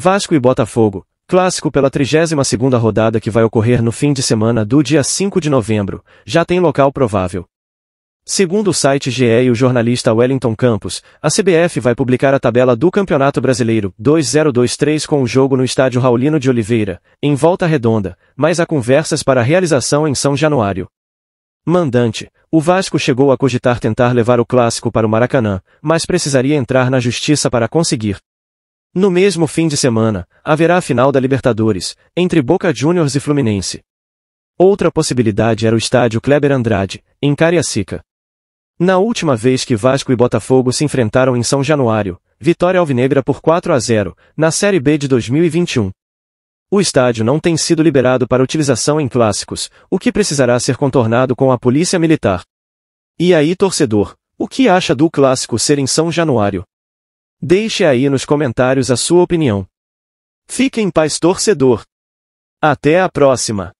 Vasco e Botafogo, clássico pela 32ª rodada que vai ocorrer no fim de semana do dia 5 de novembro, já tem local provável. Segundo o site GE e o jornalista Wellington Campos, a CBF vai publicar a tabela do Campeonato Brasileiro 2023 com o jogo no estádio Raulino de Oliveira, em Volta Redonda, mas há conversas para a realização em São Januário. Mandante, o Vasco chegou a cogitar tentar levar o clássico para o Maracanã, mas precisaria entrar na justiça para conseguir. No mesmo fim de semana, haverá a final da Libertadores, entre Boca Juniors e Fluminense. Outra possibilidade era o estádio Kleber Andrade, em Cariacica. Na última vez que Vasco e Botafogo se enfrentaram em São Januário, vitória alvinegra por 4 a 0, na Série B de 2021. O estádio não tem sido liberado para utilização em clássicos, o que precisará ser contornado com a polícia militar. E aí torcedor, o que acha do clássico ser em São Januário? Deixe aí nos comentários a sua opinião. Fique em paz, torcedor. Até a próxima!